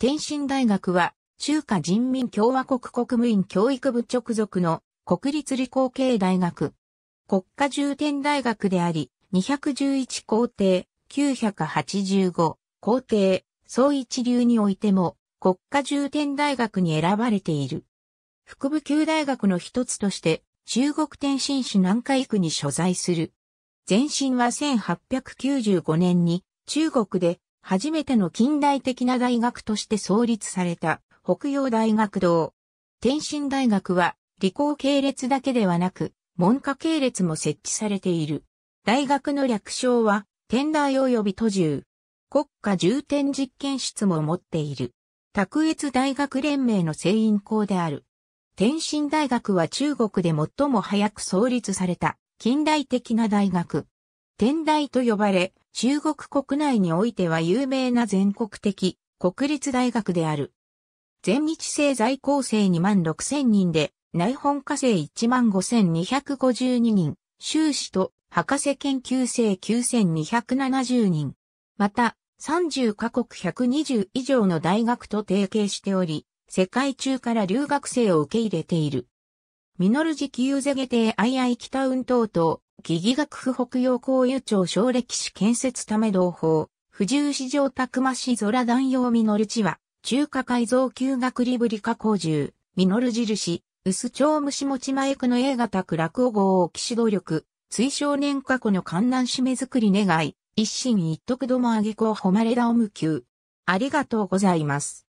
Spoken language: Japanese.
天津大学は、中華人民共和国国務院教育部直属の国立理工系大学。国家重点大学であり、211校程、985校庭、総一流においても国家重点大学に選ばれている。副部級大学の一つとして、中国天津市南海区に所在する。前身は1895年に中国で初めての近代的な大学として創立された北洋大学堂。天津大学は理工系列だけではなく文科系列も設置されている。大学の略称は天大及び都住。国家重点実験室も持っている。卓越大学連盟の聖員校である。天津大学は中国で最も早く創立された近代的な大学。天大と呼ばれ、中国国内においては有名な全国的国立大学である。全日制在校生2万6千人で、内本科生1万5252人、修士と博士研究生9270人。また、30カ国120以上の大学と提携しており、世界中から留学生を受け入れている。ミノルジキユゼゲテキタ北運等々、ギ義学府北洋公有町小歴史建設ため同法、不重市場たくまし空弾用実る地は、中華改造旧学リブリ加工獣、実る印、薄町虫持ち前区の A 型宅落語号を騎士努力、追少年過去の観覧締め作り願い、一心一徳どもあげ子を誉れだおむきゅう。ありがとうございます。